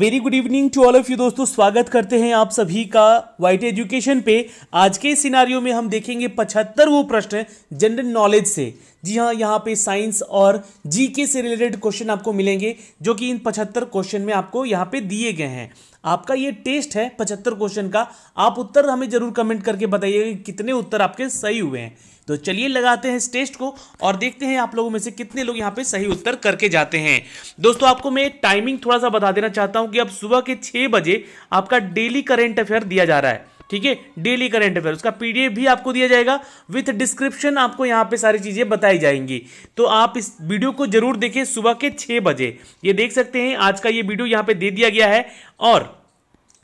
very good evening to all of you दोस्तों स्वागत करते हैं आप सभी का वाइट एजुकेशन पे आज के सिनारियो में हम देखेंगे पचहत्तर वो प्रश्न जनरल नॉलेज से जी हाँ यहाँ पे साइंस और जीके से रिलेटेड क्वेश्चन आपको मिलेंगे जो कि इन पचहत्तर क्वेश्चन में आपको यहाँ पे दिए गए हैं आपका ये टेस्ट है पचहत्तर क्वेश्चन का आप उत्तर हमें जरूर कमेंट करके बताइए कितने उत्तर आपके सही हुए हैं तो चलिए लगाते हैं इस टेस्ट को और देखते हैं आप लोगों में से कितने लोग यहाँ पे सही उत्तर करके जाते हैं दोस्तों आपको मैं टाइमिंग थोड़ा सा बता देना चाहता हूँ कि अब सुबह के छह बजे आपका डेली करेंट अफेयर दिया जा रहा है ठीक है डेली करंट अफेयर उसका पीडीएफ भी आपको दिया जाएगा विथ डिस्क्रिप्शन आपको यहाँ पे सारी चीज़ें बताई जाएंगी तो आप इस वीडियो को जरूर देखें सुबह के छह बजे ये देख सकते हैं आज का ये वीडियो यहाँ पे दे दिया गया है और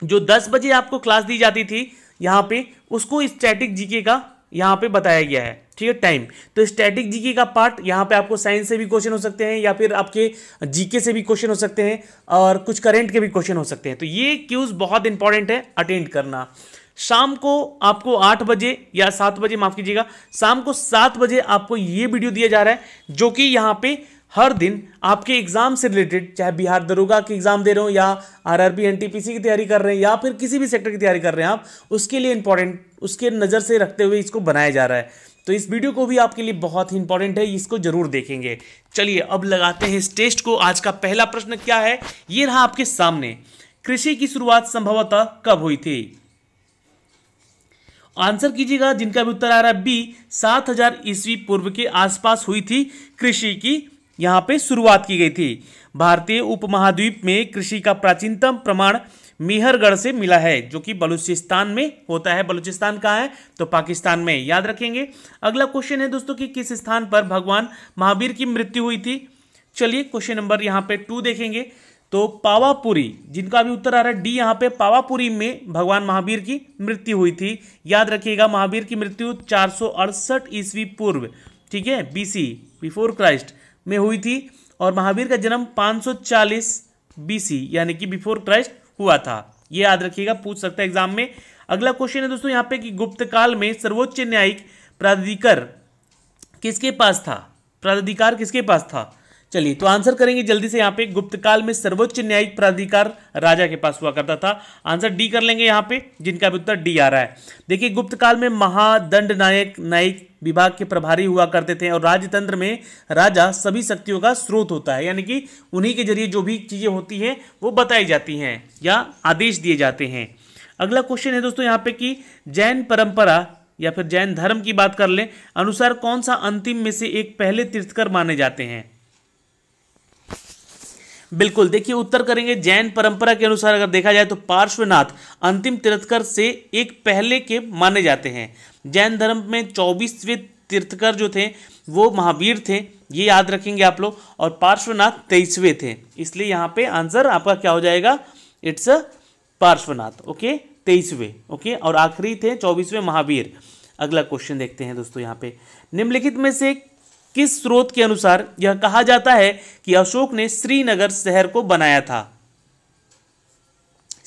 जो दस बजे आपको क्लास दी जाती थी यहाँ पे उसको स्टैटिक जीके का यहाँ पे बताया गया है ठीक है टाइम तो स्टैटिक जीके का पार्ट यहाँ पे आपको साइंस से भी क्वेश्चन हो सकते हैं या फिर आपके जीके से भी क्वेश्चन हो सकते हैं और कुछ करेंट के भी क्वेश्चन हो सकते हैं तो ये क्यूज बहुत इंपॉर्टेंट है अटेंड करना शाम को आपको आठ बजे या सात बजे माफ कीजिएगा शाम को सात बजे आपको ये वीडियो दिया जा रहा है जो कि यहाँ पे हर दिन आपके एग्ज़ाम से रिलेटेड चाहे बिहार दरोगा की एग्ज़ाम दे रहे हो या आर आर की तैयारी कर रहे हैं या फिर किसी भी सेक्टर की तैयारी कर रहे हैं आप उसके लिए इंपॉर्टेंट उसके नज़र से रखते हुए इसको बनाया जा रहा है तो इस वीडियो को भी आपके लिए बहुत ही इंपॉर्टेंट है इसको जरूर देखेंगे चलिए अब लगाते हैं इस टेस्ट को आज का पहला प्रश्न क्या है ये रहा आपके सामने कृषि की शुरुआत संभवतः कब हुई थी आंसर कीजिएगा जिनका भी उत्तर आ रहा है बी सात हजार ईस्वी पूर्व के आसपास हुई थी कृषि की यहाँ पे शुरुआत की गई थी भारतीय उपमहाद्वीप में कृषि का प्राचीनतम प्रमाण मेहरगढ़ से मिला है जो कि बलूचिस्तान में होता है बलूचिस्तान कहाँ है तो पाकिस्तान में याद रखेंगे अगला क्वेश्चन है दोस्तों कि किस स्थान पर भगवान महावीर की मृत्यु हुई थी चलिए क्वेश्चन नंबर यहाँ पे टू देखेंगे तो पावापुरी जिनका भी उत्तर आ रहा है डी यहाँ पे पावापुरी में भगवान महावीर की मृत्यु हुई थी याद रखिएगा महावीर की मृत्यु चार ईस्वी पूर्व ठीक है बीसी बिफोर क्राइस्ट में हुई थी और महावीर का जन्म 540 बीसी यानी कि बिफोर क्राइस्ट हुआ था ये याद रखिएगा पूछ सकता है एग्जाम में अगला क्वेश्चन है दोस्तों यहाँ पे कि गुप्त काल में सर्वोच्च न्यायिक प्राधिकर किसके पास था प्राधिकार किसके पास था चलिए तो आंसर करेंगे जल्दी से यहाँ पे गुप्त काल में सर्वोच्च न्यायिक प्राधिकार राजा के पास हुआ करता था आंसर डी कर लेंगे यहाँ पे जिनका भी उत्तर डी आ रहा है देखिए गुप्त काल में महादंड नायक न्यायिक विभाग के प्रभारी हुआ करते थे और राजतंत्र में राजा सभी शक्तियों का स्रोत होता है यानी कि उन्हीं के जरिए जो भी चीज़ें होती हैं वो बताई जाती हैं या आदेश दिए जाते हैं अगला क्वेश्चन है दोस्तों यहाँ पे कि जैन परंपरा या फिर जैन धर्म की बात कर लें अनुसार कौन सा अंतिम में से एक पहले तीर्थकर माने जाते हैं बिल्कुल देखिए उत्तर करेंगे जैन परंपरा के अनुसार अगर देखा जाए तो पार्श्वनाथ अंतिम तीर्थकर से एक पहले के माने जाते हैं जैन धर्म में चौबीसवें तीर्थकर जो थे वो महावीर थे ये याद रखेंगे आप लोग और पार्श्वनाथ तेईसवें थे इसलिए यहाँ पे आंसर आपका क्या हो जाएगा इट्स अ पार्श्वनाथ ओके तेईसवें ओके और आखिरी थे चौबीसवें महावीर अगला क्वेश्चन देखते हैं दोस्तों यहाँ पे निम्नलिखित में से किस स्रोत के अनुसार यह कहा जाता है कि अशोक ने श्रीनगर शहर को बनाया था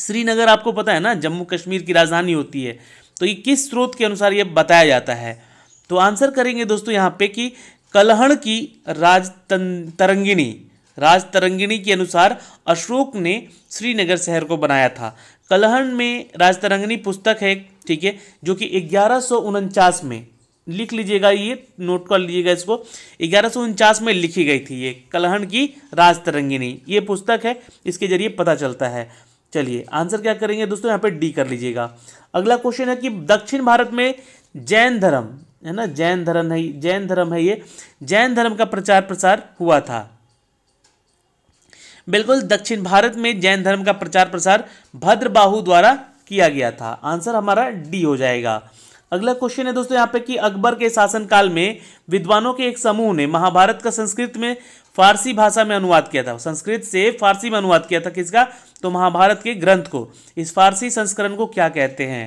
श्रीनगर आपको पता है ना जम्मू कश्मीर की राजधानी होती है तो ये किस स्रोत के अनुसार ये बताया जाता है तो आंसर करेंगे दोस्तों यहां पे कि कलहण की राज तरंगिणी राज तरंगिणी के अनुसार अशोक ने श्रीनगर शहर को बनाया था कलहण में राज तरंगिणी पुस्तक है ठीक है जो कि ग्यारह में लिख लीजिएगा ये नोट कर लीजिएगा इसको ग्यारह में लिखी गई थी ये कलहन की राज तरंगिनी ये पुस्तक है इसके जरिए पता चलता है चलिए आंसर क्या करेंगे दोस्तों यहाँ पे डी कर लीजिएगा अगला क्वेश्चन है कि दक्षिण भारत में जैन धर्म है ना जैन धर्म है जैन धर्म है ये जैन धर्म का प्रचार प्रसार हुआ था बिल्कुल दक्षिण भारत में जैन धर्म का प्रचार प्रसार भद्रबाहु द्वारा किया गया था आंसर हमारा डी हो जाएगा अगला क्वेश्चन है दोस्तों यहाँ पे कि अकबर के शासनकाल में विद्वानों के एक समूह ने महाभारत का संस्कृत में फारसी भाषा में अनुवाद किया था संस्कृत से फारसी में अनुवाद किया था किसका तो महाभारत के ग्रंथ को इस फारसी संस्करण को क्या कहते हैं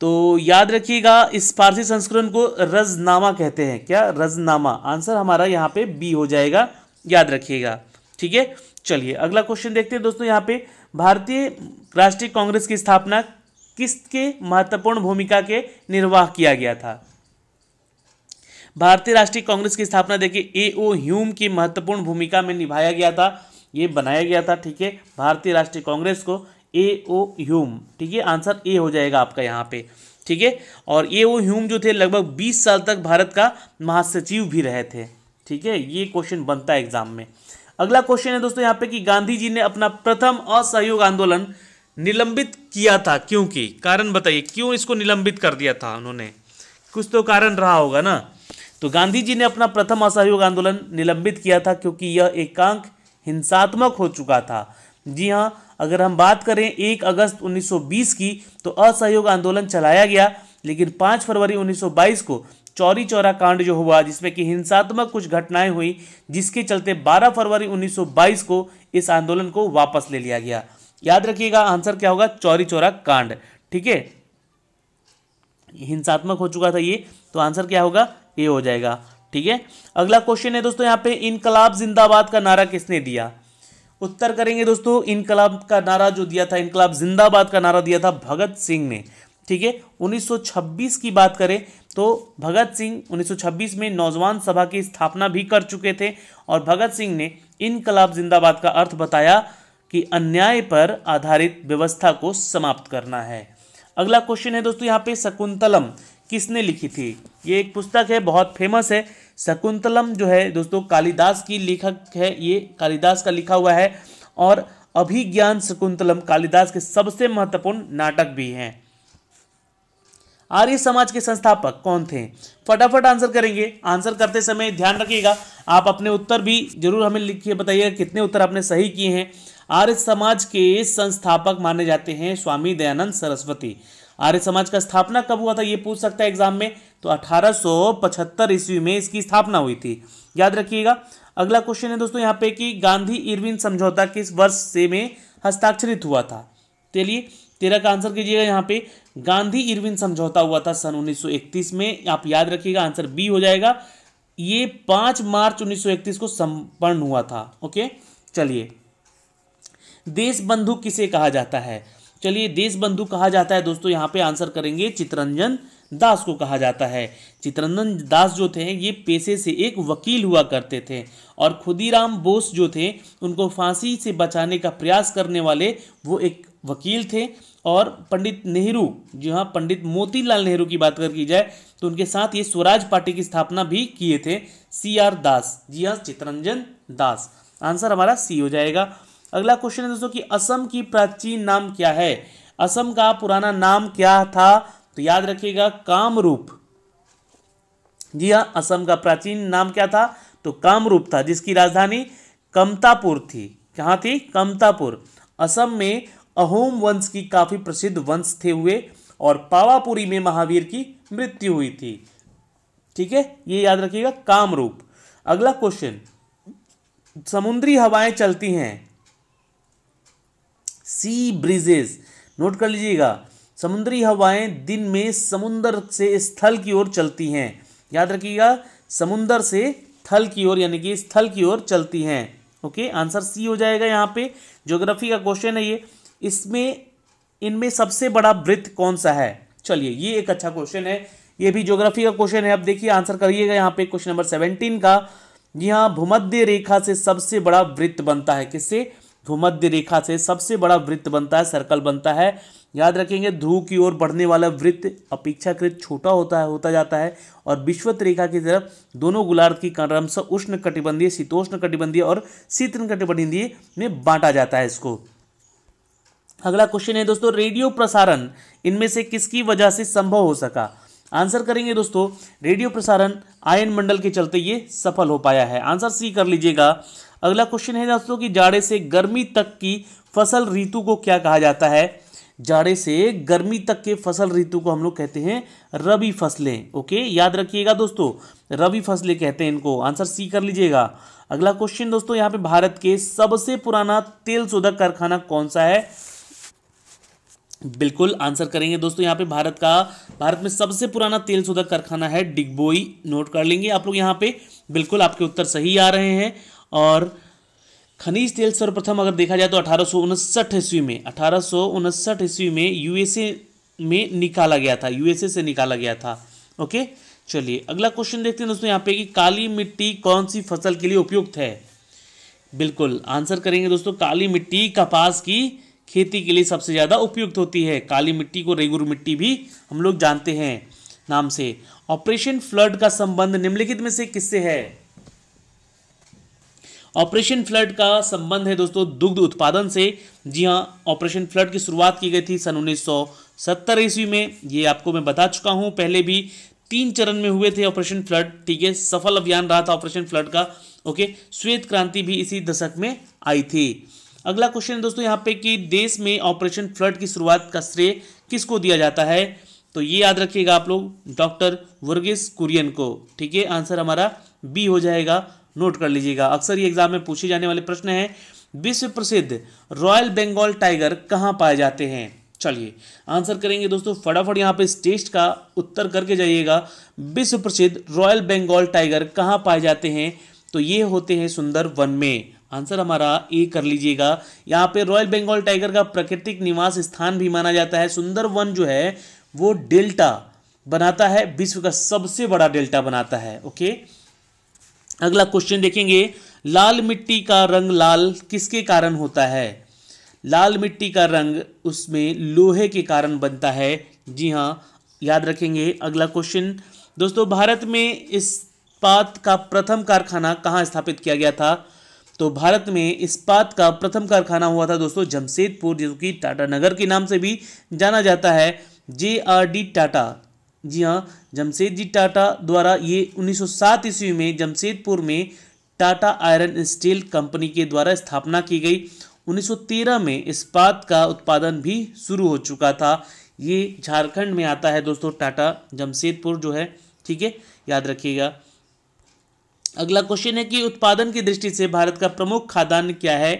तो याद रखिएगा इस फारसी संस्करण को रजनामा कहते हैं क्या रजनामा आंसर हमारा यहाँ पे बी हो जाएगा याद रखिएगा ठीक है चलिए अगला क्वेश्चन देखते हैं दोस्तों यहाँ पे भारतीय राष्ट्रीय कांग्रेस की स्थापना किसके महत्वपूर्ण भूमिका के निर्वाह किया गया था भारतीय राष्ट्रीय कांग्रेस की स्थापना देखिए ए ओ ह्यूम की महत्वपूर्ण भूमिका में निभाया गया था यह बनाया गया था ठीक है भारतीय राष्ट्रीय कांग्रेस को ए ओ ह्यूम ठीक है आंसर ए हो जाएगा आपका यहाँ पे ठीक है और ए ओ ह्यूम जो थे लगभग 20 साल तक भारत का महासचिव भी रहे थे ठीक है ये क्वेश्चन बनता है एग्जाम में अगला क्वेश्चन है दोस्तों यहाँ पे कि गांधी जी ने अपना प्रथम असहयोग आंदोलन निलंबित किया था क्योंकि कारण बताइए क्यों इसको निलंबित कर दिया था उन्होंने कुछ तो कारण रहा होगा ना तो गांधी जी ने अपना प्रथम असहयोग आंदोलन निलंबित किया था क्योंकि यह एकांक हिंसात्मक हो चुका था जी हाँ अगर हम बात करें एक अगस्त 1920 की तो असहयोग आंदोलन चलाया गया लेकिन 5 फरवरी 1922 को चौरी चौरा कांड जो हुआ जिसमें कि हिंसात्मक कुछ घटनाएं हुई जिसके चलते 12 फरवरी 1922 को इस आंदोलन को वापस ले लिया गया याद रखिएगा आंसर क्या होगा चौरी चौरा कांड ठीक है हिंसात्मक हो चुका था ये तो आंसर क्या होगा ये हो जाएगा ठीक है अगला क्वेश्चन है दोस्तों यहाँ पे इनकलाब जिंदाबाद का नारा किसने दिया उत्तर करेंगे दोस्तों इनकलाब का नारा जो दिया था इनकलाब जिंदाबाद का नारा दिया था भगत सिंह ने ठीक है 1926 की बात करें तो भगत सिंह 1926 में नौजवान सभा की स्थापना भी कर चुके थे और भगत सिंह ने इनकलाब जिंदाबाद का अर्थ बताया कि अन्याय पर आधारित व्यवस्था को समाप्त करना है अगला क्वेश्चन है दोस्तों यहाँ पे शकुंतलम किसने लिखी थी ये एक पुस्तक है बहुत फेमस है शकुंतलम जो है दोस्तों कालिदास की लेखक है ये कालिदास का लिखा हुआ है और अभिज्ञान शकुंतलम कालिदास के सबसे महत्वपूर्ण नाटक भी हैं आर्य समाज के संस्थापक कौन थे फटाफट आंसर करेंगे आंसर करते समय ध्यान रखिएगा आप अपने उत्तर भी जरूर हमें लिखिए बताइएगा कितने उत्तर आपने सही किए हैं आर्य समाज के संस्थापक माने जाते हैं स्वामी दयानंद सरस्वती आर्य समाज का स्थापना कब हुआ था ये पूछ सकता है एग्जाम में तो 1875 ईस्वी में इसकी स्थापना हुई थी याद रखिएगा अगला क्वेश्चन है दोस्तों यहाँ पे कि गांधी इरविन समझौता किस वर्ष से में हस्ताक्षरित हुआ था चलिए तेरह का आंसर कीजिएगा यहाँ पे गांधी इरविन समझौता हुआ था सन 1931 में आप याद रखिएगा आंसर बी हो जाएगा ये पांच मार्च 1931 को संपन्न हुआ था ओके चलिए देश बंधु किसे कहा जाता है चलिए देश बंधु कहा जाता है दोस्तों यहाँ पे आंसर करेंगे चित्रंजन दास को कहा जाता है चित्रंजन दास जो थे ये पेशे से एक वकील हुआ करते थे और खुदीराम बोस जो थे उनको फांसी से बचाने का प्रयास करने वाले वो एक वकील थे और पंडित नेहरू जी हाँ पंडित मोतीलाल नेहरू की बात कर की जाए तो उनके साथ ये स्वराज पार्टी की स्थापना भी किए थे सी आर दास जी हाँ चित्रंजन दास आंसर हमारा सी हो जाएगा अगला क्वेश्चन है दोस्तों कि असम की प्राचीन नाम क्या है असम का पुराना नाम क्या था तो याद रखिएगा कामरूप जी हाँ असम का प्राचीन नाम क्या था तो कामरूप था जिसकी राजधानी कमतापुर थी कहाँ थी कमतापुर असम में अहोम वंश की काफ़ी प्रसिद्ध वंश थे हुए और पावापुरी में महावीर की मृत्यु हुई थी ठीक है ये याद रखिएगा कामरूप अगला क्वेश्चन समुद्री हवाएं चलती हैं सी ब्रिजेस नोट कर लीजिएगा समुद्री हवाएं दिन में समुद्र से स्थल की ओर चलती हैं याद रखिएगा समुद्र से थल की ओर यानी कि स्थल की ओर चलती हैं ओके आंसर सी हो जाएगा यहाँ पे ज्योग्राफी का क्वेश्चन है ये इसमें इनमें सबसे बड़ा वृत्त कौन सा है चलिए ये एक अच्छा क्वेश्चन है ये भी ज्योग्राफी का क्वेश्चन है अब देखिए आंसर करिएगा यहाँ पे क्वेश्चन नंबर सेवनटीन का यहाँ भूमध्य रेखा से सबसे बड़ा वृत्त बनता है किससे भूमध्य रेखा से सबसे बड़ा वृत्त बनता है सर्कल बनता है याद रखेंगे ध्रुव की ओर बढ़ने वाला वृत्त अपेक्षाकृत छोटा होता है होता जाता है और विश्वत रेखा की तरफ दोनों गोलार्ध की क्रमश उष्ण कटिबंधीय शीतोष्ण कटिबंधीय और शीतन कटिबंधीय में बांटा जाता है इसको अगला क्वेश्चन है दोस्तों रेडियो प्रसारण इनमें से किसकी वजह से संभव हो सका आंसर करेंगे दोस्तों रेडियो प्रसारण आयन मंडल के चलते ये सफल हो पाया है आंसर सी कर लीजिएगा अगला क्वेश्चन है दोस्तों कि जाड़े से गर्मी तक की फसल ऋतु को क्या कहा जाता है जाड़े से गर्मी तक के फसल ऋतु को हम लोग कहते हैं रबी फसलें ओके याद रखिएगा दोस्तों रबी फसलें कहते हैं इनको आंसर सी कर लीजिएगा अगला क्वेश्चन दोस्तों यहाँ पे भारत के सबसे पुराना तेल शोधक कारखाना कौन सा है बिल्कुल आंसर करेंगे दोस्तों यहाँ पे भारत का भारत में सबसे पुराना तेल शोधक कारखाना है डिगबोई नोट कर लेंगे आप लोग यहाँ पे बिल्कुल आपके उत्तर सही आ रहे हैं और खनिज तेल सर्वप्रथम अगर देखा जाए तो अठारह ईस्वी में अठारह ईस्वी में यूएसए में निकाला गया था यूएसए से निकाला गया था ओके चलिए अगला क्वेश्चन देखते हैं दोस्तों यहाँ पे कि काली मिट्टी कौन सी फसल के लिए उपयुक्त है बिल्कुल आंसर करेंगे दोस्तों काली मिट्टी कपास की खेती के लिए सबसे ज़्यादा उपयुक्त होती है काली मिट्टी को रेगुर मिट्टी भी हम लोग जानते हैं नाम से ऑपरेशन फ्लड का संबंध निम्नलिखित में से किससे है ऑपरेशन फ्लड का संबंध है दोस्तों दुग्ध उत्पादन से जी हाँ ऑपरेशन फ्लड की शुरुआत की गई थी सन उन्नीस सौ सत्तर ईस्वी में ये आपको मैं बता चुका हूँ पहले भी तीन चरण में हुए थे ऑपरेशन फ्लड ठीक है सफल अभियान रहा था ऑपरेशन फ्लड का ओके श्वेत क्रांति भी इसी दशक में आई थी अगला क्वेश्चन है दोस्तों यहाँ पे कि देश में ऑपरेशन फ्लड की शुरुआत का श्रेय किसको दिया जाता है तो ये याद रखिएगा आप लोग डॉक्टर वर्गेस कुरियन को ठीक है आंसर हमारा बी हो जाएगा नोट कर लीजिएगा अक्सर ये एग्जाम में पूछे जाने वाले प्रश्न हैं विश्व प्रसिद्ध रॉयल बंगाल टाइगर कहाँ पाए जाते हैं चलिए आंसर करेंगे दोस्तों फटाफट यहाँ पे इस टेस्ट का उत्तर करके जाइएगा विश्व प्रसिद्ध रॉयल बंगाल टाइगर कहाँ पाए जाते हैं तो ये होते हैं सुंदर वन में आंसर हमारा ए कर लीजिएगा यहाँ पे रॉयल बंगाल टाइगर का प्राकृतिक निवास स्थान भी माना जाता है सुंदर वन जो है वो डेल्टा बनाता है विश्व का सबसे बड़ा डेल्टा बनाता है ओके अगला क्वेश्चन देखेंगे लाल मिट्टी का रंग लाल किसके कारण होता है लाल मिट्टी का रंग उसमें लोहे के कारण बनता है जी हाँ याद रखेंगे अगला क्वेश्चन दोस्तों भारत में इस्पात का प्रथम कारखाना कहाँ स्थापित किया गया था तो भारत में इस्पात का प्रथम कारखाना हुआ था दोस्तों जमशेदपुर जो कि टाटा नगर के नाम से भी जाना जाता है J R D Tata ji हाँ जमशेद जी टाटा द्वारा ये 1907 ईस्वी में जमशेदपुर में टाटा आयरन स्टील कंपनी के द्वारा स्थापना की गई 1913 में इस्पात का उत्पादन भी शुरू हो चुका था ये झारखंड में आता है दोस्तों टाटा जमशेदपुर जो है ठीक है याद रखिएगा अगला क्वेश्चन है कि उत्पादन की दृष्टि से भारत का प्रमुख खाद्यान्न क्या है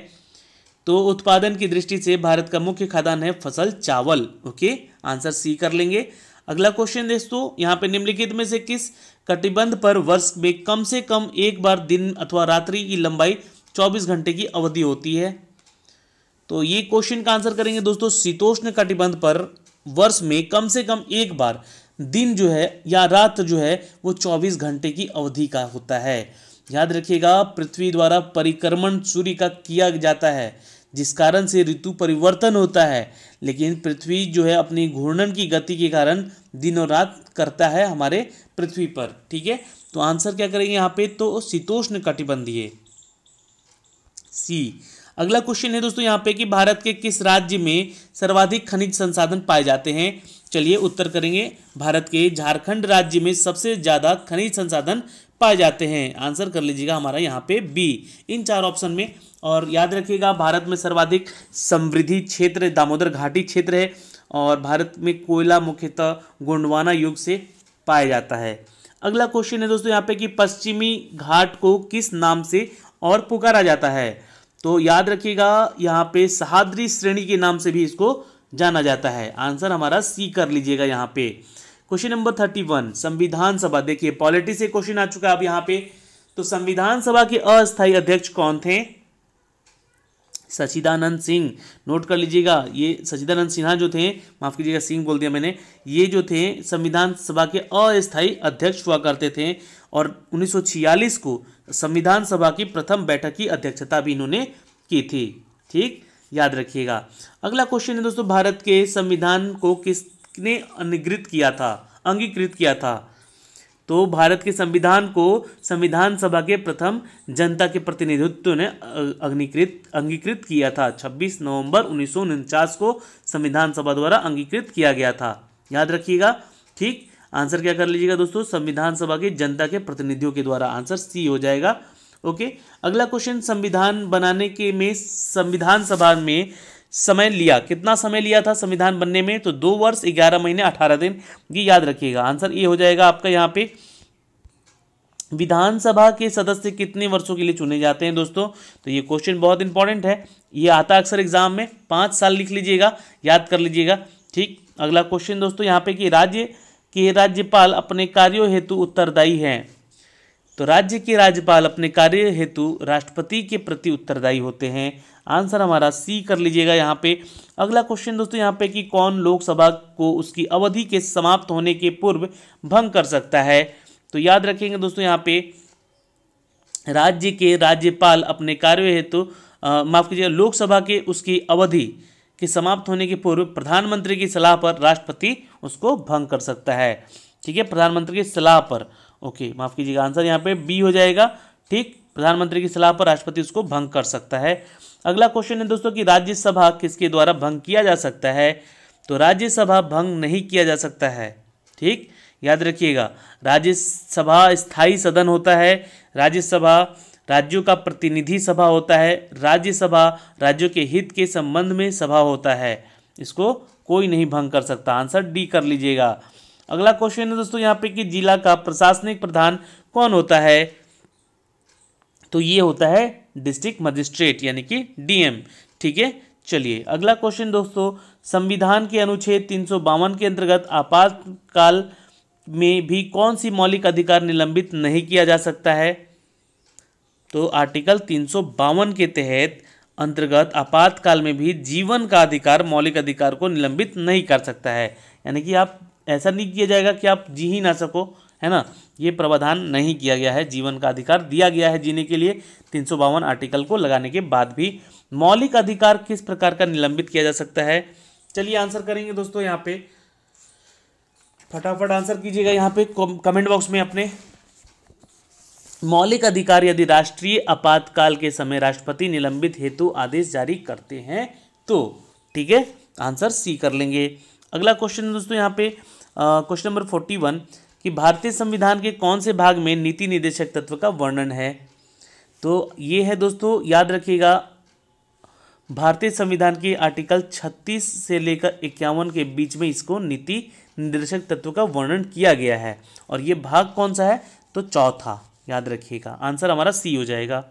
तो उत्पादन की दृष्टि से भारत का मुख्य खाद्यान्न है फसल चावल ओके आंसर सी कर लेंगे अगला क्वेश्चन दोस्तों यहाँ पे निम्नलिखित में से किस कटिबंध पर वर्ष में कम से कम एक बार दिन अथवा रात्रि की लंबाई चौबीस घंटे की अवधि होती है तो ये क्वेश्चन का आंसर करेंगे दोस्तों शीतोष्ण कटिबंध पर वर्ष में कम से कम एक बार दिन जो है या रात जो है वो 24 घंटे की अवधि का होता है याद रखिएगा पृथ्वी द्वारा परिक्रमण सूर्य का किया जाता है जिस कारण से ऋतु परिवर्तन होता है लेकिन पृथ्वी जो है अपनी घूर्णन की गति के कारण दिन और रात करता है हमारे पृथ्वी पर ठीक है तो आंसर क्या करेंगे यहाँ पे तो शीतोष्ण कटिबंधीय सी अगला क्वेश्चन है दोस्तों यहाँ पे कि भारत के किस राज्य में सर्वाधिक खनिज संसाधन पाए जाते हैं चलिए उत्तर करेंगे भारत के झारखंड राज्य में सबसे ज़्यादा खनिज संसाधन पाए जाते हैं आंसर कर लीजिएगा हमारा यहाँ पे बी इन चार ऑप्शन में और याद रखिएगा भारत में सर्वाधिक समृद्धि क्षेत्र दामोदर घाटी क्षेत्र है और भारत में कोयला मुख्यतः गोंडवाना युग से पाया जाता है अगला क्वेश्चन है दोस्तों यहाँ पे कि पश्चिमी घाट को किस नाम से और पुकारा जाता है तो याद रखिएगा यहाँ पे सहाद्री श्रेणी के नाम से भी इसको जाना जाता है आंसर हमारा सी कर लीजिएगा यहाँ पे क्वेश्चन नंबर थर्टी वन संविधान सभा देखिए पॉलिटी से क्वेश्चन आ चुका है अब यहां पे तो संविधान सभा के अस्थाई अध्यक्ष कौन थे सचिदानंद सिंह नोट कर लीजिएगा ये सचिदानंद सिन्हा जो थे माफ कीजिएगा सिंह बोल दिया मैंने ये जो थे संविधान सभा के अस्थाई अध्यक्ष हुआ करते थे और 1946 को संविधान सभा की प्रथम बैठक की अध्यक्षता भी इन्होंने की थी ठीक याद रखिएगा अगला क्वेश्चन है दोस्तों भारत के संविधान को किस ने अनिगृत किया था अंगीकृत किया था तो भारत के संविधान को संविधान सभा के प्रथम जनता के प्रतिनिधित्व ने अग्निकृत अंगीकृत किया था 26 नवंबर उन्नीस को संविधान सभा द्वारा अंगीकृत किया गया था याद रखिएगा ठीक आंसर क्या कर लीजिएगा दोस्तों संविधान सभा के जनता के प्रतिनिधियों के द्वारा आंसर सी हो जाएगा ओके अगला क्वेश्चन संविधान बनाने के में संविधान सभा में समय लिया कितना समय लिया था संविधान बनने में तो दो वर्ष ग्यारह महीने अठारह दिन ये याद रखिएगा आंसर ये हो जाएगा आपका यहाँ पे विधानसभा के सदस्य कितने वर्षों के लिए चुने जाते हैं दोस्तों तो ये क्वेश्चन बहुत इंपॉर्टेंट है ये आता अक्सर एग्जाम में पाँच साल लिख लीजिएगा याद कर लीजिएगा ठीक अगला क्वेश्चन दोस्तों यहाँ पे कि राज्य के राज्यपाल अपने कार्यों हेतु उत्तरदायी हैं तो राज्य के राज्यपाल अपने कार्य हेतु राष्ट्रपति के प्रति उत्तरदायी होते हैं आंसर हमारा सी कर लीजिएगा यहाँ पे अगला क्वेश्चन दोस्तों यहाँ पे कि कौन लोकसभा को उसकी अवधि के समाप्त होने के पूर्व भंग कर सकता है तो याद रखेंगे दोस्तों यहाँ पे राज्य के राज्यपाल अपने कार्य हेतु तो, माफ कीजिएगा लोकसभा के उसकी अवधि के समाप्त होने के पूर्व प्रधानमंत्री की सलाह पर राष्ट्रपति उसको भंग कर सकता है ठीक है प्रधानमंत्री की सलाह पर ओके माफ कीजिएगा आंसर यहाँ पे बी हो जाएगा ठीक प्रधानमंत्री की सलाह पर राष्ट्रपति उसको भंग कर सकता है अगला क्वेश्चन है दोस्तों कि राज्यसभा किसके द्वारा भंग किया जा सकता है तो राज्यसभा भंग नहीं किया जा सकता है ठीक याद रखिएगा राज्यसभा स्थायी सदन होता है राज्यसभा राज्यों का प्रतिनिधि सभा होता है राज्यसभा राज्यों के हित के संबंध में सभा होता है इसको कोई नहीं भंग कर सकता आंसर डी कर लीजिएगा अगला क्वेश्चन है दोस्तों यहाँ पे कि जिला का प्रशासनिक प्रधान कौन होता है तो ये होता है डिस्ट्रिक्ट मजिस्ट्रेट यानी कि डीएम ठीक है चलिए अगला क्वेश्चन दोस्तों संविधान के अनुच्छेद तीन के अंतर्गत आपातकाल में भी कौन सी मौलिक अधिकार निलंबित नहीं किया जा सकता है तो आर्टिकल तीन के तहत अंतर्गत आपातकाल में भी जीवन का अधिकार मौलिक अधिकार को निलंबित नहीं कर सकता है यानी कि आप ऐसा नहीं किया जाएगा कि आप जी ही ना सको है ना ये प्रावधान नहीं किया गया है जीवन का अधिकार दिया गया है जीने के लिए तीन आर्टिकल को लगाने के बाद भी मौलिक अधिकार किस प्रकार का निलंबित किया जा सकता है चलिए आंसर करेंगे दोस्तों यहाँ पे फटाफट आंसर कीजिएगा यहाँ पे कमेंट बॉक्स में अपने मौलिक अधिकार यदि राष्ट्रीय आपातकाल के समय राष्ट्रपति निलंबित हेतु आदेश जारी करते हैं तो ठीक है आंसर सी कर लेंगे अगला क्वेश्चन दोस्तों यहाँ पे क्वेश्चन नंबर फोर्टी वन कि भारतीय संविधान के कौन से भाग में नीति निदेशक तत्व का वर्णन है तो ये है दोस्तों याद रखिएगा भारतीय संविधान के आर्टिकल 36 से लेकर इक्यावन के बीच में इसको नीति निर्देशक तत्व का वर्णन किया गया है और ये भाग कौन सा है तो चौथा याद रखिएगा आंसर हमारा सी हो जाएगा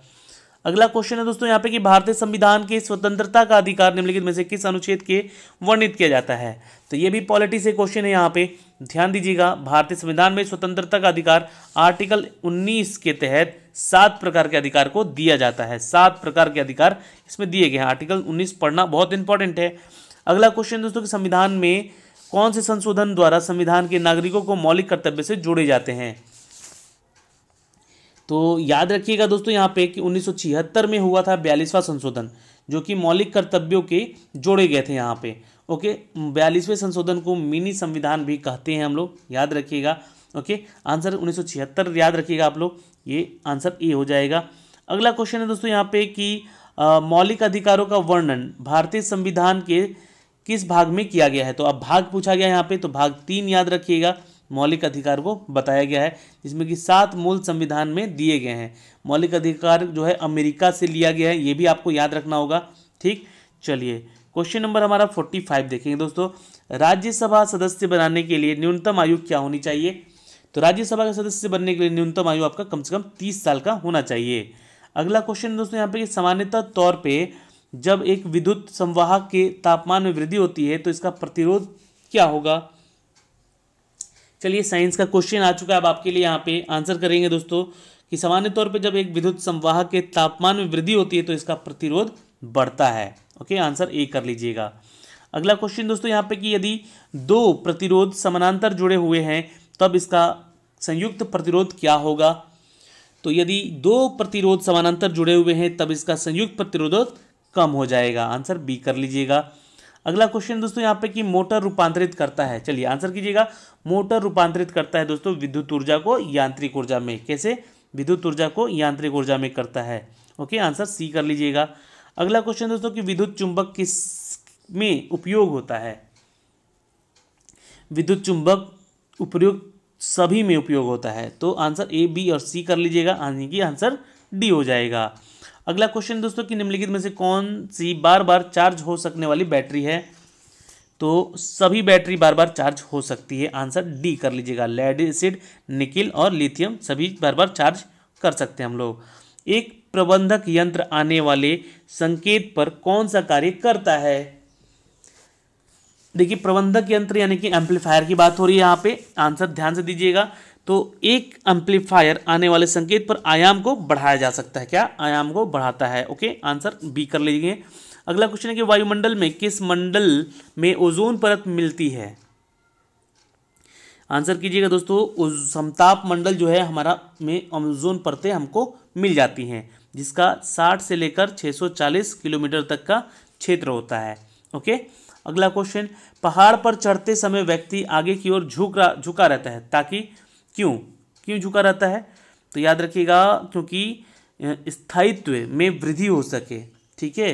अगला क्वेश्चन है दोस्तों यहाँ पे कि भारतीय संविधान के स्वतंत्रता का अधिकार निम्नलिखित में से किस अनुच्छेद के वर्णित किया जाता है तो ये भी पॉलिटी से क्वेश्चन है यहाँ पे ध्यान दीजिएगा भारतीय संविधान में स्वतंत्रता का अधिकार आर्टिकल 19 के तहत सात प्रकार के अधिकार को दिया जाता है सात प्रकार के अधिकार इसमें दिए गए हैं आर्टिकल उन्नीस पढ़ना बहुत इंपॉर्टेंट है अगला क्वेश्चन दोस्तों संविधान में कौन से संशोधन द्वारा संविधान के नागरिकों को मौलिक कर्तव्य से जोड़े जाते हैं तो याद रखिएगा दोस्तों यहाँ पे कि 1976 में हुआ था बयालीसवां संशोधन जो कि मौलिक कर्तव्यों के जोड़े गए थे यहाँ पे ओके बयालीसवें संशोधन को मिनी संविधान भी कहते हैं हम लोग याद रखिएगा ओके आंसर 1976 याद रखिएगा आप लोग ये आंसर ए हो जाएगा अगला क्वेश्चन है दोस्तों यहाँ पे कि मौलिक अधिकारों का वर्णन भारतीय संविधान के किस भाग में किया गया है तो अब भाग पूछा गया यहाँ पे तो भाग तीन याद रखिएगा मौलिक अधिकार को बताया गया है जिसमें कि सात मूल संविधान में दिए गए हैं मौलिक अधिकार जो है अमेरिका से लिया गया है ये भी आपको याद रखना होगा ठीक चलिए क्वेश्चन नंबर हमारा फोर्टी फाइव देखेंगे दोस्तों राज्यसभा सदस्य बनाने के लिए न्यूनतम आयु क्या होनी चाहिए तो राज्यसभा का सदस्य बनने के लिए न्यूनतम आयु आपका कम से कम तीस साल का होना चाहिए अगला क्वेश्चन दोस्तों यहाँ पे सामान्यतः तौर पे जब एक विद्युत संवाहक के तापमान में वृद्धि होती है तो इसका प्रतिरोध क्या होगा चलिए साइंस का क्वेश्चन आ चुका है अब आपके लिए यहाँ पे आंसर करेंगे दोस्तों कि सामान्य तौर पर जब एक विद्युत संवाहक के तापमान में वृद्धि होती है तो इसका प्रतिरोध बढ़ता है ओके आंसर ए कर लीजिएगा अगला क्वेश्चन दोस्तों यहाँ पे कि यदि दो प्रतिरोध समानांतर जुड़े हुए हैं तब इसका संयुक्त प्रतिरोध क्या होगा तो यदि दो प्रतिरोध समानांतर जुड़े हुए हैं तब इसका संयुक्त प्रतिरोध कम हो जाएगा आंसर बी कर लीजिएगा अगला क्वेश्चन दोस्तों यहाँ पे कि मोटर रूपांतरित करता है चलिए आंसर कीजिएगा मोटर रूपांतरित करता है दोस्तों विद्युत ऊर्जा को यांत्रिक ऊर्जा में कैसे विद्युत ऊर्जा को यांत्रिक ऊर्जा में करता है ओके आंसर सी कर लीजिएगा अगला क्वेश्चन दोस्तों कि विद्युत चुंबक किस में उपयोग होता है विद्युत चुंबक उपयोग सभी में उपयोग होता है तो आंसर ए बी और सी कर लीजिएगा यानी कि आंसर डी हो जाएगा अगला क्वेश्चन दोस्तों कि निम्नलिखित में से कौन सी बार बार चार्ज हो सकने वाली बैटरी है तो सभी बैटरी बार बार चार्ज हो सकती है आंसर डी कर लीजिएगा लेड एसिड निकिल और लिथियम सभी बार बार चार्ज कर सकते हैं हम लोग एक प्रबंधक यंत्र आने वाले संकेत पर कौन सा कार्य करता है देखिए प्रबंधक यंत्र यानी कि एम्पलीफायर की बात हो रही है यहाँ पे आंसर ध्यान से दीजिएगा तो एक एम्पलीफायर आने वाले संकेत पर आयाम को बढ़ाया जा सकता है क्या आयाम को बढ़ाता है ओके आंसर बी कर लीजिए अगला क्वेश्चन है कि वायुमंडल में किस मंडल में ओजोन परत मिलती है आंसर कीजिएगा दोस्तों समताप मंडल जो है हमारा में ओजोन परतें हमको मिल जाती हैं जिसका 60 से लेकर 640 किलोमीटर तक का क्षेत्र होता है ओके अगला क्वेश्चन पहाड़ पर चढ़ते समय व्यक्ति आगे की ओर झुक झुका रहता है ताकि क्यों क्यों झुका रहता है तो याद रखिएगा क्योंकि स्थायित्व में वृद्धि हो सके ठीक है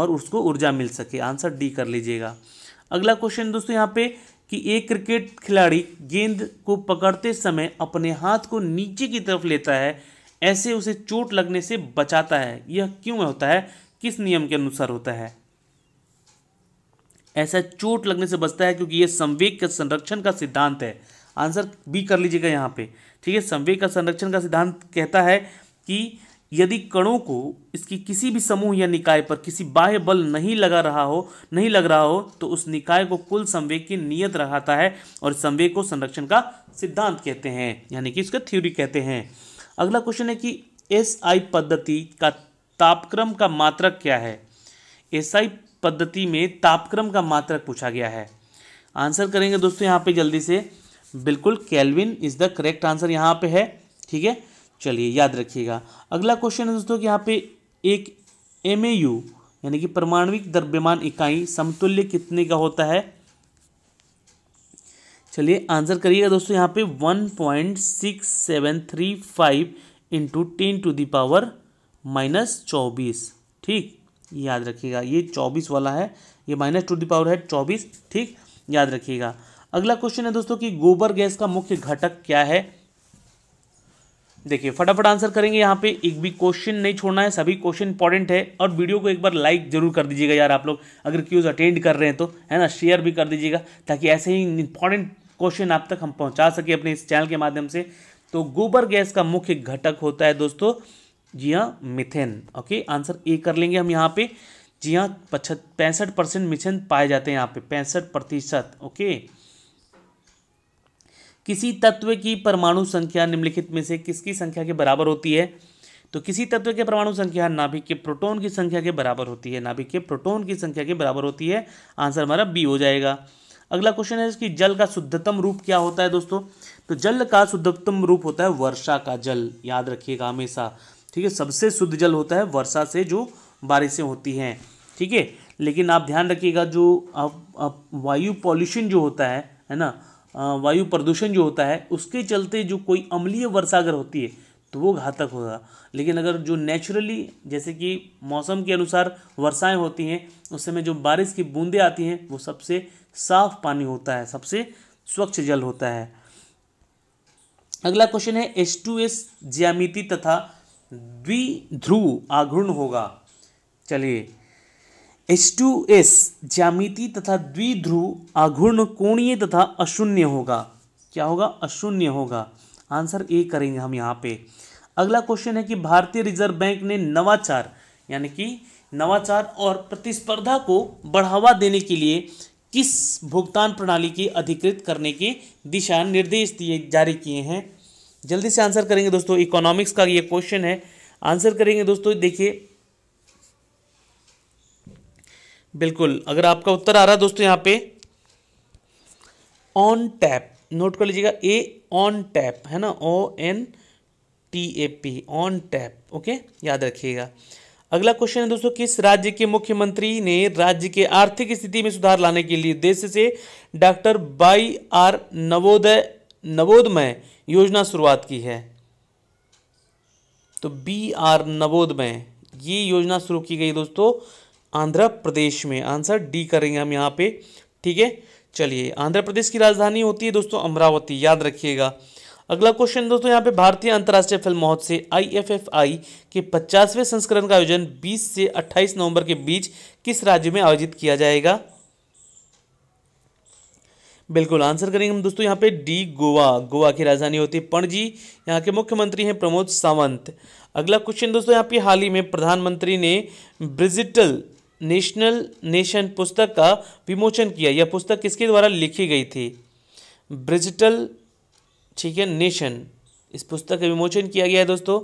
और उसको ऊर्जा मिल सके आंसर डी कर लीजिएगा अगला क्वेश्चन दोस्तों यहाँ पे कि एक क्रिकेट खिलाड़ी गेंद को पकड़ते समय अपने हाथ को नीचे की तरफ लेता है ऐसे उसे चोट लगने से बचाता है यह क्यों होता है किस नियम के अनुसार होता है ऐसा चोट लगने से बचता है क्योंकि यह संवेग के संरक्षण का सिद्धांत है आंसर बी कर लीजिएगा यहाँ पे ठीक है संवेग का संरक्षण का सिद्धांत कहता है कि यदि कणों को इसकी किसी भी समूह या निकाय पर किसी बाह्य बल नहीं लगा रहा हो नहीं लग रहा हो तो उस निकाय को कुल संवेग की नियत रखाता है और संवेग को संरक्षण का सिद्धांत कहते हैं यानी कि इसका थ्योरी कहते हैं अगला क्वेश्चन है कि एस आई पद्धति का तापक्रम का मात्रक क्या है एस आई पद्धति में तापक्रम का मात्रक पूछा गया है आंसर करेंगे दोस्तों यहाँ पे जल्दी से बिल्कुल Kelvin is the correct answer यहाँ पे है ठीक है चलिए याद रखिएगा अगला क्वेश्चन है दोस्तों कि यहाँ पे एक एम यानी कि परमाणविक द्रव्यमान इकाई समतुल्य कितने का होता है चलिए आंसर करिएगा दोस्तों यहाँ पे one point six seven three five into ten to the power minus चौबीस ठीक याद रखिएगा ये चौबीस वाला है ये माइनस टू दावर है चौबीस ठीक याद रखिएगा अगला क्वेश्चन है दोस्तों कि गोबर गैस का मुख्य घटक क्या है देखिए फटाफट आंसर करेंगे यहाँ पे एक भी क्वेश्चन नहीं छोड़ना है सभी क्वेश्चन इंपॉर्टेंट है और वीडियो को एक बार लाइक जरूर कर दीजिएगा यार आप लोग अगर क्यूज अटेंड कर रहे हैं तो है ना शेयर भी कर दीजिएगा ताकि ऐसे ही इंपॉर्टेंट क्वेश्चन आप तक हम पहुँचा सके अपने इस चैनल के माध्यम से तो गोबर गैस का मुख्य घटक होता है दोस्तों जी हाँ मिथेन ओके आंसर ए कर लेंगे हम यहाँ पे जी हाँ पैंसठ परसेंट मिथेन पाए जाते हैं यहाँ पे पैंसठ प्रतिशत ओके किसी तत्व की परमाणु संख्या निम्नलिखित में से किसकी संख्या के बराबर होती है तो किसी तत्व के परमाणु संख्या नाभिक के प्रोटॉन की संख्या के बराबर होती है नाभिक के प्रोटॉन की संख्या के बराबर होती है आंसर हमारा बी हो जाएगा अगला क्वेश्चन है इसकी जल का शुद्धतम रूप क्या होता है दोस्तों तो जल का शुद्धतम रूप होता है वर्षा का जल याद रखिएगा हमेशा ठीक है सबसे शुद्ध जल होता है वर्षा से जो बारिशें होती हैं ठीक है लेकिन आप ध्यान रखिएगा जो अब वायु पॉल्यूशन जो होता है है ना वायु प्रदूषण जो होता है उसके चलते जो कोई अम्लीय वर्षा अगर होती है तो वो घातक होगा लेकिन अगर जो नेचुरली जैसे कि मौसम के अनुसार वर्षाएं होती हैं उस समय जो बारिश की बूंदें आती हैं वो सबसे साफ पानी होता है सबसे स्वच्छ जल होता है अगला क्वेश्चन है एस टू एस ज्यामिति तथा द्विध्रुव आघूर्ण होगा चलिए एच टू एस ज्यामिति तथा द्विध्रुव आघूर्ण कोणीय तथा अशून्य होगा क्या होगा अशून्य होगा आंसर ए करेंगे हम यहाँ पे अगला क्वेश्चन है कि भारतीय रिजर्व बैंक ने नवाचार यानी कि नवाचार और प्रतिस्पर्धा को बढ़ावा देने के लिए किस भुगतान प्रणाली की अधिकृत करने के दिशा निर्देश दिए जारी किए हैं जल्दी से आंसर करेंगे दोस्तों इकोनॉमिक्स का ये क्वेश्चन है आंसर करेंगे दोस्तों देखिए बिल्कुल अगर आपका उत्तर आ रहा है दोस्तों यहाँ पे ऑन टैप नोट कर लीजिएगा ए ऑन टैप है ना O N T A P on tap okay याद रखिएगा अगला क्वेश्चन है दोस्तों किस राज्य के मुख्यमंत्री ने राज्य के आर्थिक स्थिति में सुधार लाने के लिए देश से doctor Y R Navodaya Navodayam योजना शुरुआत की है तो बी आर नवोदमय ये योजना शुरू की गई दोस्तों आंध्र प्रदेश में आंसर डी करेंगे हम यहाँ पे ठीक है चलिए आंध्र प्रदेश की राजधानी होती है दोस्तों अमरावती याद रखिएगा अगला क्वेश्चन दोस्तों यहाँ पे भारतीय अंतर्राष्ट्रीय फिल्म महोत्सव आईएफएफआई के 50वें संस्करण का आयोजन 20 से 28 नवंबर के बीच किस राज्य में आयोजित किया जाएगा बिल्कुल आंसर करेंगे हम दोस्तों यहाँ पे डी गोवा गोवा की राजधानी होती है पणजी यहाँ के मुख्यमंत्री हैं प्रमोद सावंत अगला क्वेश्चन दोस्तों यहाँ पे हाल ही में प्रधानमंत्री ने ब्रिजिटल नेशनल नेशन पुस्तक का विमोचन किया यह पुस्तक किसके द्वारा लिखी गई थी ब्रिजिटल ठीक है नेशन इस पुस्तक का विमोचन किया गया है दोस्तों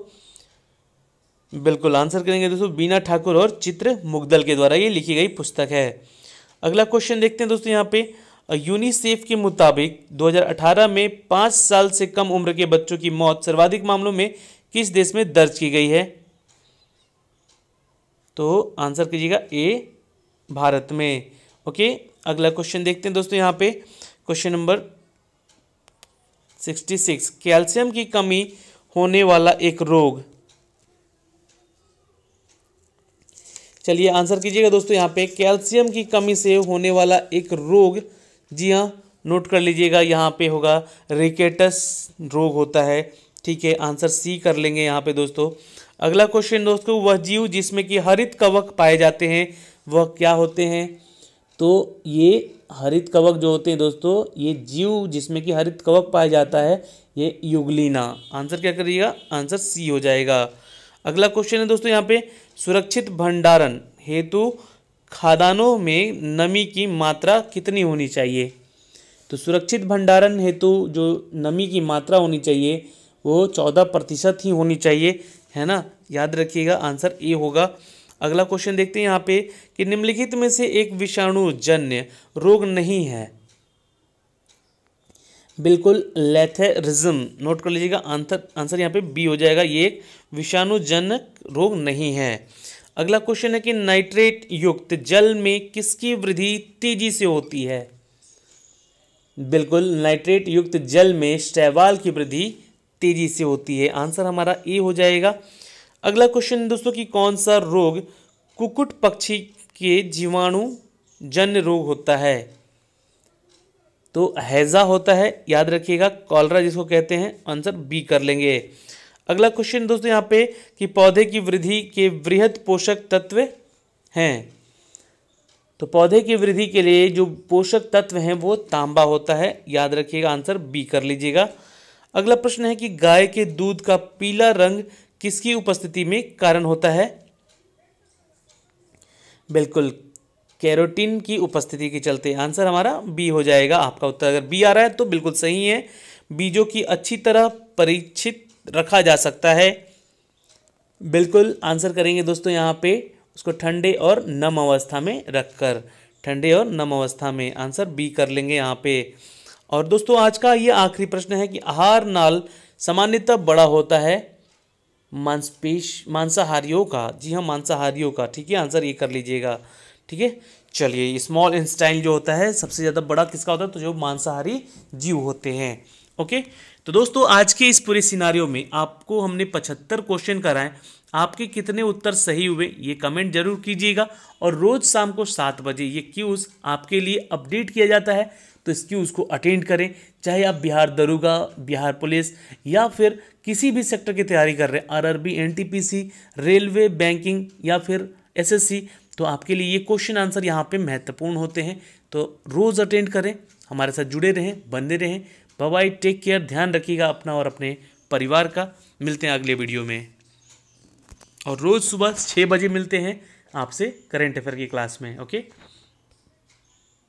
बिल्कुल आंसर करेंगे दोस्तों बीना ठाकुर और चित्र मुग्दल के द्वारा ये लिखी गई पुस्तक है अगला क्वेश्चन देखते हैं दोस्तों यहाँ पे यूनिसेफ के मुताबिक 2018 में पाँच साल से कम उम्र के बच्चों की मौत सर्वाधिक मामलों में किस देश में दर्ज की गई है तो आंसर कीजिएगा ए भारत में ओके अगला क्वेश्चन देखते हैं दोस्तों यहाँ पे question number sixty six calcium की कमी होने वाला एक रोग चलिए आंसर कीजिएगा दोस्तों यहाँ पे कैल्शियम की कमी से होने वाला एक रोग जी हाँ नोट कर लीजिएगा यहाँ पे होगा रिकेटस रोग होता है ठीक है आंसर सी कर लेंगे यहाँ पे दोस्तों अगला क्वेश्चन दोस्तों वह जीव जिसमें कि हरित कवक पाए जाते हैं वह क्या होते हैं तो ये हरित कवक जो होते हैं दोस्तों ये जीव जिसमें कि हरित कवक पाया जाता है ये युगलीना आंसर क्या करिएगा आंसर सी हो जाएगा अगला क्वेश्चन है दोस्तों यहाँ पे सुरक्षित भंडारण हेतु खादानों में नमी की मात्रा कितनी होनी चाहिए तो सुरक्षित भंडारण हेतु जो नमी की मात्रा होनी चाहिए वो चौदह प्रतिशत ही होनी चाहिए है ना याद रखिएगा आंसर ए होगा अगला क्वेश्चन देखते हैं यहाँ पे कि निम्नलिखित में से एक विषाणु जन्य रोग नहीं है बिल्कुल लेथेरिज्म नोट कर लीजिएगा आंसर आंसर यहाँ पे बी हो जाएगा ये एक विषाणु विषाणुजनक रोग नहीं है अगला क्वेश्चन है कि नाइट्रेट युक्त जल में किसकी वृद्धि तेजी से होती है बिल्कुल नाइट्रेट युक्त जल में शैवाल की वृद्धि तेजी से होती है आंसर हमारा ए हो जाएगा अगला क्वेश्चन दोस्तों कि कौन सा रोग कुकुट पक्षी के जीवाणु जन्य रोग होता है तो हैज़ा होता है याद रखिएगा कॉलरा जिसको कहते हैं आंसर बी कर लेंगे अगला क्वेश्चन दोस्तों यहाँ पे कि पौधे की वृद्धि के वृहद पोषक तत्व हैं तो पौधे की वृद्धि के लिए जो पोषक तत्व हैं वो तांबा होता है याद रखिएगा आंसर बी कर लीजिएगा अगला प्रश्न है कि गाय के दूध का पीला रंग किसकी उपस्थिति में कारण होता है बिल्कुल कैरोटीन की उपस्थिति के चलते आंसर हमारा बी हो जाएगा आपका उत्तर अगर बी आ रहा है तो बिल्कुल सही है बीजों की अच्छी तरह परीक्षित रखा जा सकता है बिल्कुल आंसर करेंगे दोस्तों यहाँ पे उसको ठंडे और नम अवस्था में रखकर ठंडे और नम अवस्था में आंसर बी कर लेंगे यहाँ पे और दोस्तों आज का ये आखिरी प्रश्न है कि आहार नाल सामान्यतः बड़ा होता है मांसपेश मांसाहारियों का जी हाँ मांसाहारियों का ठीक है आंसर ये कर लीजिएगा ठीक है चलिए स्मॉल इंस्टाइल जो होता है सबसे ज़्यादा बड़ा किसका होता है तो जो मांसाहारी जीव होते हैं ओके तो दोस्तों आज के इस पूरे सिनारियों में आपको हमने पचहत्तर क्वेश्चन कराएं आपके कितने उत्तर सही हुए ये कमेंट जरूर कीजिएगा और रोज़ शाम को सात बजे ये क्यूज़ आपके लिए अपडेट किया जाता है तो इस क्यूज़ को अटेंड करें चाहे आप बिहार दरोगा बिहार पुलिस या फिर किसी भी सेक्टर की तैयारी कर रहे हैं आरआरबी एनटीपीसी रेलवे बैंकिंग या फिर एसएससी तो आपके लिए ये क्वेश्चन आंसर यहाँ पे महत्वपूर्ण होते हैं तो रोज़ अटेंड करें हमारे साथ जुड़े रहें बंदे रहें बाय टेक केयर ध्यान रखिएगा अपना और अपने परिवार का मिलते हैं अगले वीडियो में और रोज़ सुबह छः बजे मिलते हैं आपसे करेंट अफेयर की क्लास में ओके